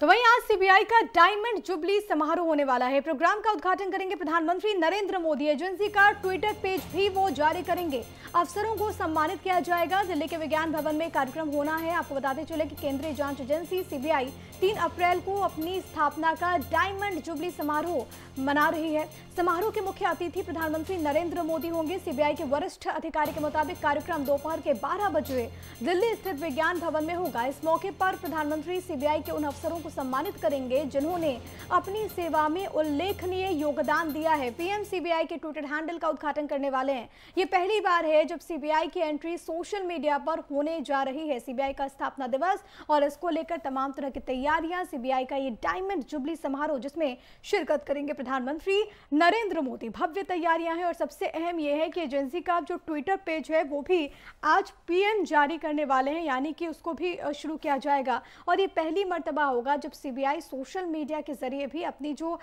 तो वहीं आज सीबीआई का डायमंड जुबली समारोह होने वाला है प्रोग्राम का उद्घाटन करेंगे प्रधानमंत्री नरेंद्र मोदी एजेंसी का ट्विटर पेज भी वो जारी करेंगे अफसरों को सम्मानित किया जाएगा दिल्ली के विज्ञान भवन में कार्यक्रम होना है आपको बताते चले कि केंद्रीय जांच एजेंसी सीबीआई 3 अप्रैल को अपनी स्थापना का डायमंड जुबली समारोह मना रही है समारोह के मुख्य अतिथि प्रधानमंत्री नरेंद्र मोदी होंगे सीबीआई के वरिष्ठ अधिकारी के मुताबिक कार्यक्रम दोपहर के बारह बजे दिल्ली स्थित विज्ञान भवन में होगा इस मौके पर प्रधानमंत्री सीबीआई के उन अफसरों को सम्मानित करेंगे जिन्होंने अपनी सेवा में उल्लेखनीय योगदान दिया है पीएम सीबीआई के ट्विटर हैंडल का उद्घाटन करने वाले हैं ये पहली बार है जब सीबीआई की एंट्री सोशल मीडिया पर होने जा रही है सीबीआई का स्थापना दिवस और इसको लेकर तमाम तरह की तैयारियां सीबीआई का ये डायमंड जुबली समारोह जिसमें शिरकत करेंगे प्रधानमंत्री नरेंद्र मोदी भव्य तैयारियां हैं और सबसे अहम यह है कि एजेंसी का जो ट्विटर पेज है वो भी आज पीएम जारी करने वाले हैं यानी कि उसको भी शुरू किया जाएगा और ये पहली मरतबा होगा बाद जब सीबीआई सोशल मीडिया के जरिए भी अपनी जो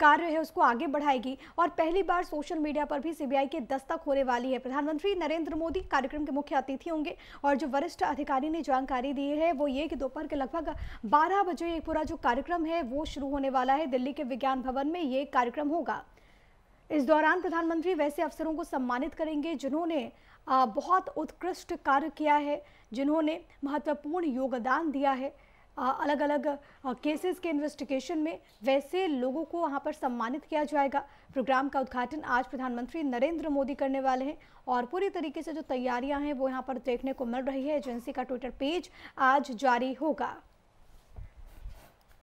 कार्य है उसको आगे बढ़ाएगी और पहली बार सोशल मीडिया पर भी सीबीआई की दस्तक होने वाली है प्रधानमंत्री नरेंद्र मोदी कार्यक्रम के मुख्य अतिथि होंगे और जो वरिष्ठ अधिकारी ने जानकारी दी है वो ये कि दोपहर के लगभग बारह बजे ये पूरा जो कार्यक्रम है वो शुरू होने वाला है दिल्ली के विज्ञान भवन में ये कार्यक्रम होगा इस दौरान प्रधानमंत्री वैसे अफसरों को सम्मानित करेंगे जिन्होंने बहुत उत्कृष्ट कार्य किया है जिन्होंने महत्वपूर्ण योगदान दिया है अलग अलग केसेस के इन्वेस्टिगेशन में वैसे लोगों को वहाँ पर सम्मानित किया जाएगा प्रोग्राम का उद्घाटन आज प्रधानमंत्री नरेंद्र मोदी करने वाले हैं और पूरी तरीके से जो तैयारियां हैं वो यहाँ पर देखने को मिल रही है एजेंसी का ट्विटर पेज आज जारी होगा